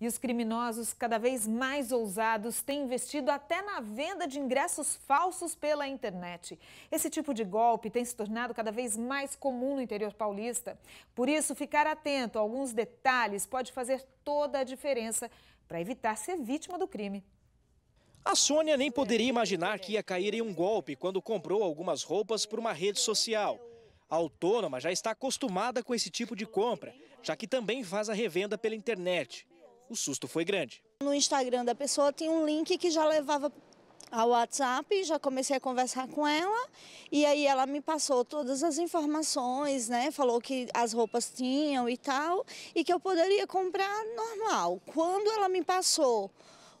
E os criminosos, cada vez mais ousados, têm investido até na venda de ingressos falsos pela internet. Esse tipo de golpe tem se tornado cada vez mais comum no interior paulista. Por isso, ficar atento a alguns detalhes pode fazer toda a diferença para evitar ser vítima do crime. A Sônia nem poderia imaginar que ia cair em um golpe quando comprou algumas roupas por uma rede social. A autônoma já está acostumada com esse tipo de compra, já que também faz a revenda pela internet o susto foi grande. No Instagram da pessoa tinha um link que já levava ao WhatsApp, já comecei a conversar com ela e aí ela me passou todas as informações, né? Falou que as roupas tinham e tal e que eu poderia comprar normal. Quando ela me passou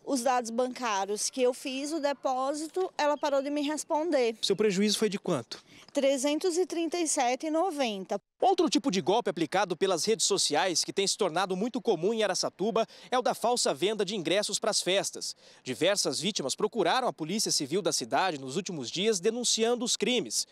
os dados bancários que eu fiz, o depósito, ela parou de me responder. Seu prejuízo foi de quanto? R$ 337,90. Outro tipo de golpe aplicado pelas redes sociais que tem se tornado muito comum em Aracatuba é o da falsa venda de ingressos para as festas. Diversas vítimas procuraram a Polícia Civil da cidade nos últimos dias denunciando os crimes.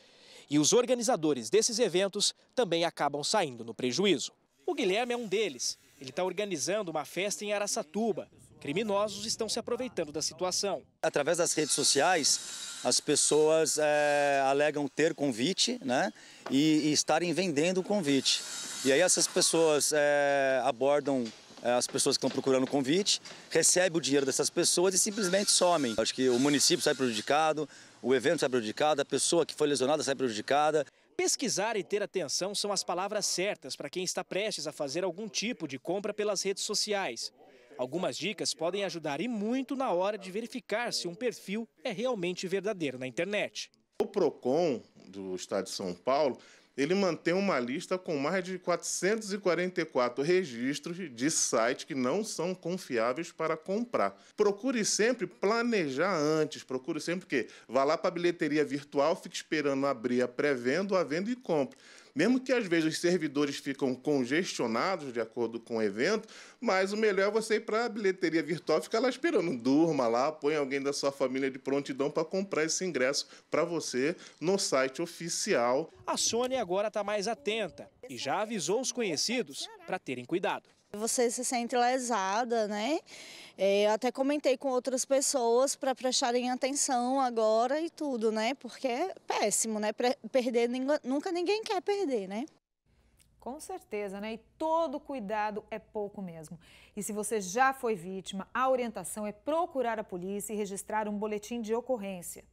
E os organizadores desses eventos também acabam saindo no prejuízo. O Guilherme é um deles. Ele está organizando uma festa em Aracatuba. Criminosos estão se aproveitando da situação. Através das redes sociais, as pessoas é, alegam ter convite né, e, e, estarem vendendo o convite. E aí essas pessoas é, abordam eh, as pessoas que estão procurando o convite, recebem o dinheiro dessas pessoas e simplesmente somem. Acho que o município sai prejudicado, o evento sai prejudicado, a pessoa que foi lesionada sai prejudicada. Pesquisar e ter atenção são as palavras certas para quem está prestes a fazer algum tipo de compra pelas redes sociais. Algumas dicas podem ajudar e muito na hora de verificar se um perfil é realmente verdadeiro na internet. O Procon do estado de São Paulo, ele mantém uma lista com mais de 444 registros de sites que não são confiáveis para comprar. Procure sempre planejar antes, procure sempre quê? vá lá para a bilheteria virtual, fique esperando abrir a pré-venda, a venda e compre. Mesmo que às vezes os servidores ficam congestionados de acordo com o evento, mas o melhor é você ir para a bilheteria virtual, ficar lá esperando, durma lá, põe alguém da sua família de prontidão para comprar esse ingresso para você no site oficial. A Sony agora está mais atenta e já avisou os conhecidos para terem cuidado. Você se sente lesada, né? É, eu até comentei com outras pessoas para prestarem atenção agora e tudo, né? Porque é péssimo, né? Perder, nunca ninguém quer perder, né? Com certeza, né? E todo cuidado é pouco mesmo. E se você já foi vítima, a orientação é procurar a polícia e registrar um boletim de ocorrência.